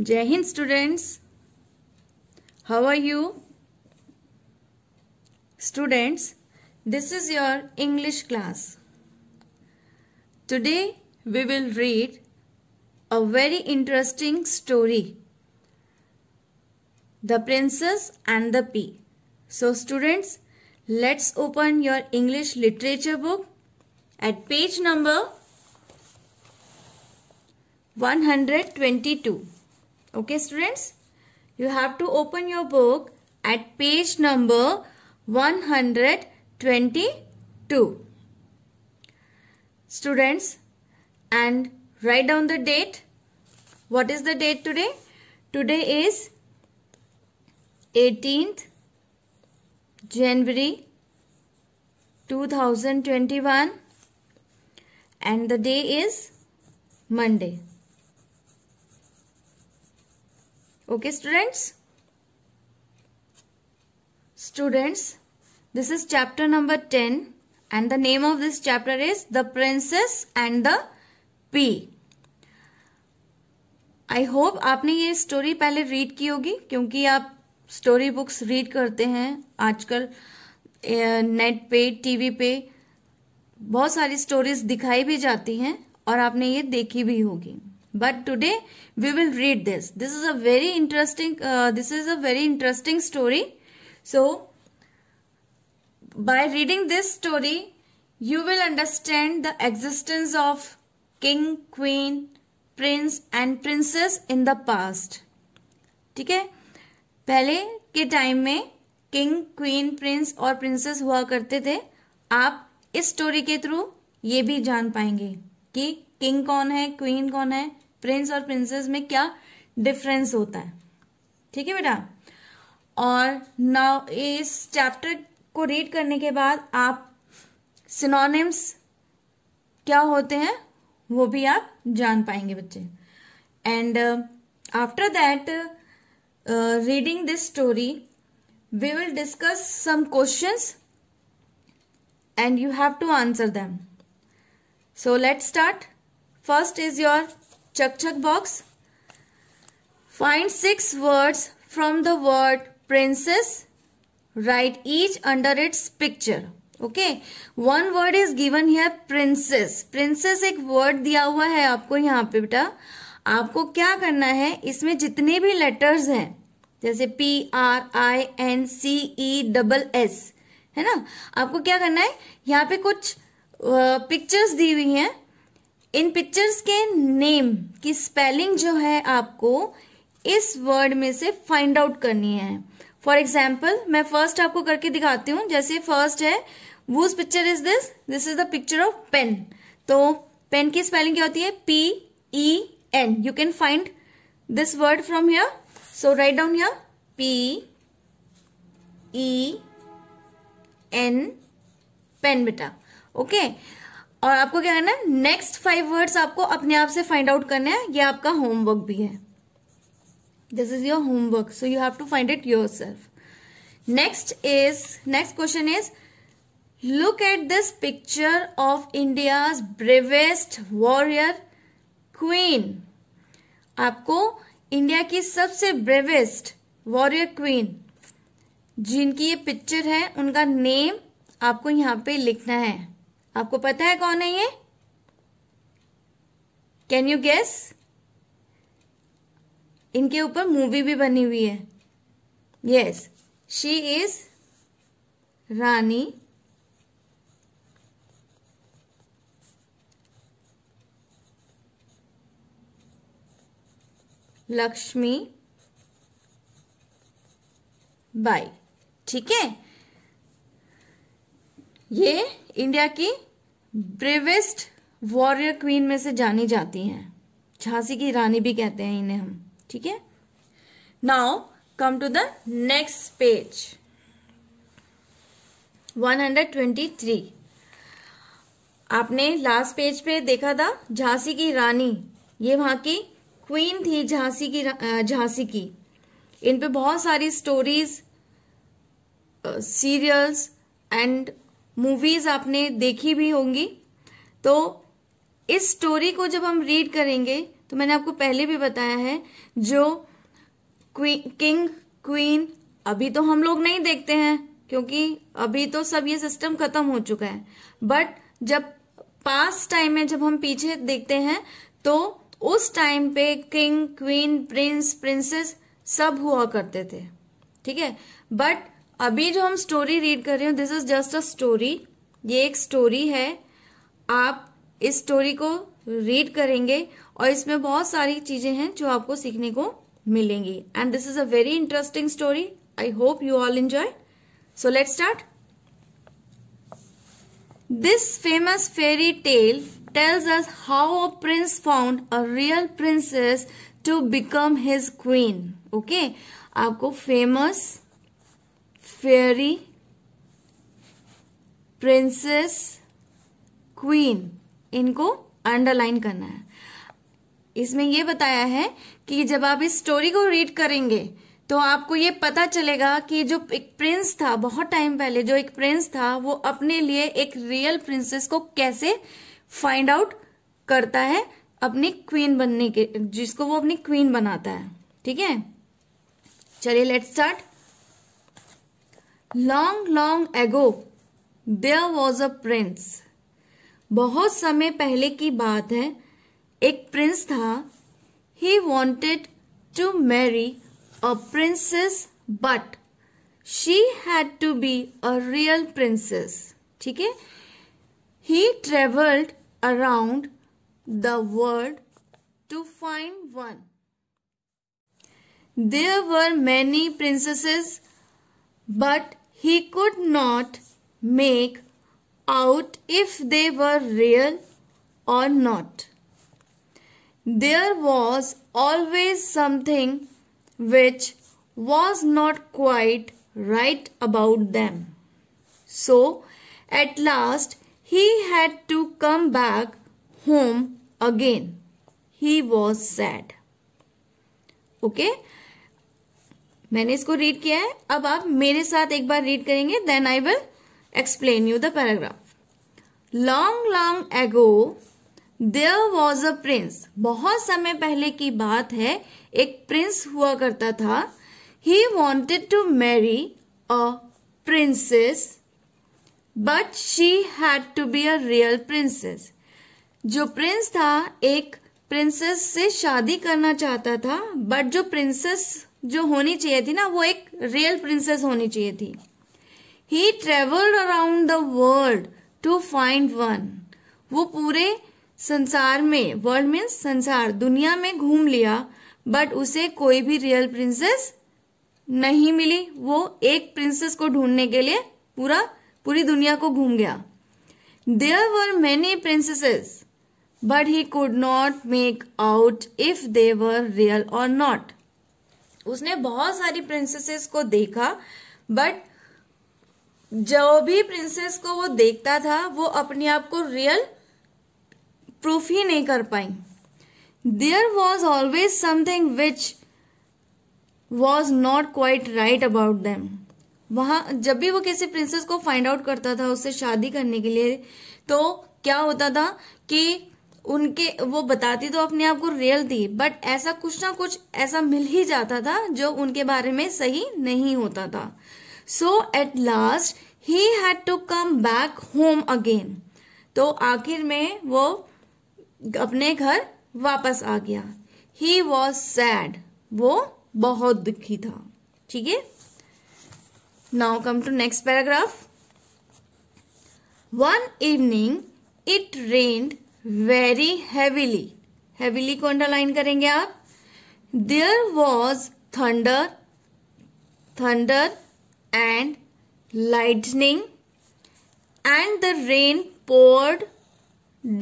Jai Hind students. How are you? Students, this is your English class. Today we will read a very interesting story. The Princess and the Pea. So students, let's open your English literature book at page number 122. Okay students, you have to open your book at page number 122. Students, and write down the date. What is the date today? Today is 18th January 2021 and the day is Monday. Okay students students this is chapter number ten and the name of this chapter is the princess and the pea I hope आपने ये story पहले read की होगी क्योंकि आप story books read करते हैं आजकल नेट पे टीवी पे बहुत सारी स्टोरीज दिखाई भी जाती हैं और आपने ये देखी भी होगी but today we will read this this is a very interesting uh, this is a very interesting story so by reading this story you will understand the existence of king queen prince and princess in the past ठीक है पहले के time में king queen prince और princess हुआ करते थे आप इस स्टोरी के थ्रू ये भी जान पाएंगे कि किंग कौन है क्वीन कौन है प्रिंस और प्रिंसेस में क्या डिफरेंस होता है ठीक है बेटा और नाउ इस चैप्टर को रीड करने के बाद आप सिनोनिम्स क्या होते हैं वो भी आप जान पाएंगे बच्चे and after that reading this story we will discuss some questions and you have to answer them so let's start first is your चकचक box find six words from the word princess write each under its picture okay one word is given here princess princess एक word दिया हुआ है आपको यहाँ पे बेटा आपको क्या करना है इसमें जितने भी लेटर्स हैं जैसे P R I N C E double S है ना आपको क्या करना है यहाँ पे कुछ पिक्चर्स दी हुई हैं इन पिक्चर्स के नेम की स्पेलिंग जो है आपको इस वर्ड में से फाइंड आउट करनी है फॉर एग्जाम्पल मैं फर्स्ट आपको करके दिखाती हूँ जैसे फर्स्ट है whose picture is this this is the picture of pen तो पेन की स्पेलिंग क्या होती है P E N you can find this word from here so write down here P E N pen बेटा okay okay? और आपको क्या करना है नेक्स्ट फाइव वर्ड्स आपको अपने आप से फाइंड आउट करने हैं ये आपका होमवर्क भी है this is your homework so you have to find it yourself next is next question is look at this picture of India bravest warrior queen आपको इंडिया की सबसे ब्रेवेस्ट वॉरियर क्वीन जिनकी ये picture है उनका name आपको यहाँ पे लिखना है आपको पता है कौन है ये कैन यू गेस इनके ऊपर मूवी भी बनी हुई है yes she is Rani Lakshmi Bai ठीक है ये इंडिया की ब्रेवेस्ट वॉरियर क्वीन में से जानी जाती हैं झांसी की रानी भी कहते हैं इन्हें हम ठीक है now come to the next page 123 आपने लास्ट पेज पे देखा था झांसी की रानी ये वहां की क्वीन थी झांसी की झांसी की इन पे बहुत सारी स्टोरीज सीरियल्स एंड मूवीज आपने देखी भी होंगी तो इस स्टोरी को जब हम रीड करेंगे तो मैंने आपको पहले भी बताया है जो किंग क्वीन अभी तो हम लोग नहीं देखते हैं क्योंकि अभी तो सब ये सिस्टम खत्म हो चुका है बट जब पास टाइम में जब हम पीछे देखते हैं तो उस टाइम पे किंग क्वीन प्रिंस प्रिंसेस सब हुआ करते थे ठीक है बट अभी जो हम स्टोरी रीड कर रहे हो this is just a story ये एक स्टोरी है आप इस स्टोरी को रीड करेंगे और इसमें बहुत सारी चीजें हैं जो आपको सीखने को मिलेंगी and this is a very interesting story I hope you all enjoy so let start This famous fairy tale tells us how a prince found a real princess to become his queen. Okay, आपको famous fairy princess queen इनको underline करना है इसमें यह बताया है कि जब आप इस स्टोरी को रीड करेंगे तो आपको ये पता चलेगा कि जो एक प्रिंस था बहुत टाइम पहले जो एक प्रिंस था वो अपने लिए एक रियल प्रिंसेस को कैसे फाइंड आउट करता है अपनी क्वीन बनने के जिसको वो अपनी क्वीन बनाता है ठीक है चलिए let's start long long ago there was a prince बहुत समय पहले की बात है एक प्रिंस था he wanted to marry a princess but she had to be a real princess ठीक है he travelled around the world to find one there were many princesses but he could not make out if they were real or not. There was always something which was not quite right about them. So, at last, he had to come back home again. He was sad. Okay? मैंने इसको read किया है अब आप मेरे साथ एक बार रीड करेंगे then I will explain you the paragraph long long ago there was a prince बहुत समय पहले की बात है एक प्रिंस हुआ करता था he wanted to marry a princess but she had to be a real princess जो प्रिंस था एक प्रिंसेस से शादी करना चाहता था बट जो प्रिंसेस जो होनी चाहिए थी ना वो एक रियल प्रिंसेस होनी चाहिए थी he travelled around the world to find one वो पूरे संसार में वर्ल्ड मीन्स संसार दुनिया में घूम लिया बट उसे कोई भी रियल प्रिंसेस नहीं मिली वो एक प्रिंसेस को ढूंढने के लिए पूरा पूरी दुनिया को घूम गया there were many princesses but he could not make out if they were real और नॉट उसने बहुत सारी प्रिंसेसेस को देखा बट जो भी प्रिंसेस को वो देखता था वो अपने आप को रियल प्रूफ ही नहीं कर पाई there was always something which was not quite right about them वहां जब भी वो किसी प्रिंसेस को फाइंड आउट करता था उससे शादी करने के लिए तो क्या होता था कि उनके वो बताती तो अपने आप को रियल थी बट ऐसा कुछ ना कुछ ऐसा मिल ही जाता था जो उनके बारे में सही नहीं होता था so at last he had to come back home again तो आखिर में वो अपने घर वापस आ गया ही वॉज सैड वो बहुत दुखी था ठीक है now come to next paragraph one evening it rained Very heavily. Heavily, को अंडरलाइन करेंगे आप There was thunder, thunder, and lightning and the rain poured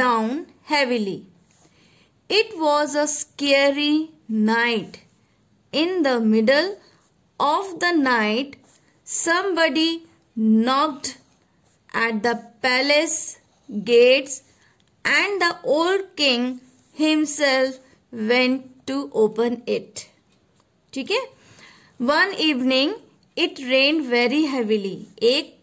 down heavily. It was a scary night. In the middle of the night, somebody knocked at the palace gates and the old king himself went to open it. ठीक है one evening it rain very heavily एक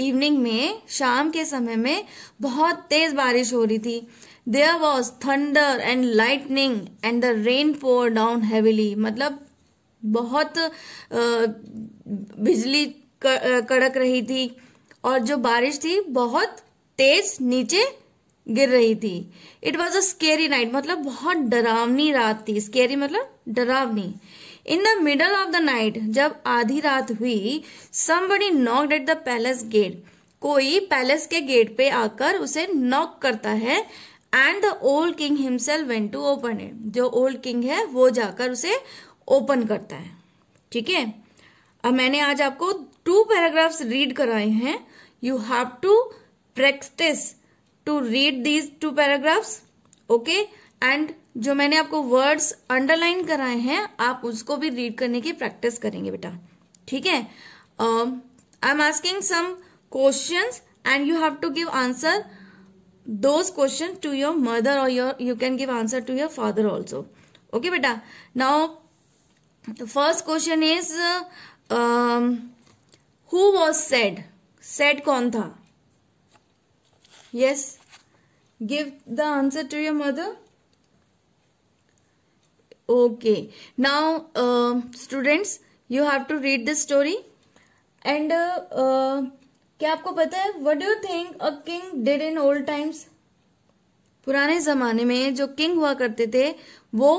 evening में शाम के समय में बहुत तेज बारिश हो रही थी there was thunder and lightning and the rain pour down heavily मतलब बहुत बिजली कड़क रही थी और जो बारिश थी बहुत तेज नीचे गिर रही थी it was a scary night मतलब बहुत डरावनी रात थी स्केरी मतलब डरावनी in the middle of the night जब आधी रात हुई somebody knock at the palace gate कोई पैलेस के गेट पे आकर उसे नॉक करता है and the old king himself went to open it जो ओल्ड किंग है वो जाकर उसे ओपन करता है ठीक है अब मैंने आज आपको टू पैराग्राफ्स रीड कराए हैं you have to practise to read these two paragraphs okay and जो मैंने आपको वर्ड्स अंडरलाइन कराए हैं आप उसको भी रीड करने की प्रैक्टिस करेंगे बेटा ठीक है I am asking some question and you have to give answer those question to your mother और your you can give answer to your father also okay बेटा now first question is who was said said कौन था Yes. Give the answer to your mother. Okay. Now, uh, students, you have to read the story. And uh, uh, क्या आपको पता है what do think a king did in old times पुराने जमाने में जो किंग हुआ करते थे वो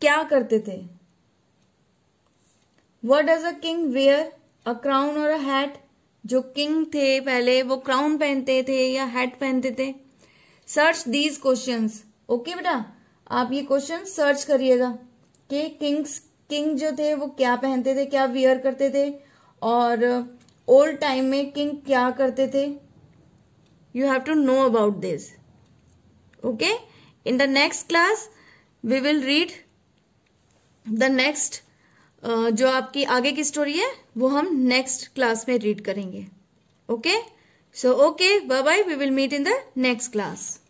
क्या करते थे what does a king wear a crown और अ हैट जो किंग थे पहले वो क्राउन पहनते थे या हैट पहनते थे सर्च दीज क्वेश्चन ओके बेटा आप ये क्वेश्चन सर्च करिएगा कि किंग्स किंग जो थे वो क्या पहनते थे क्या वियर करते थे और ओल्ड टाइम में किंग क्या करते थे you have to know about this okay in the next class we will read the next जो आपकी आगे की स्टोरी है वो हम नेक्स्ट क्लास में रीड करेंगे okay so okay bye bye we will meet in the next class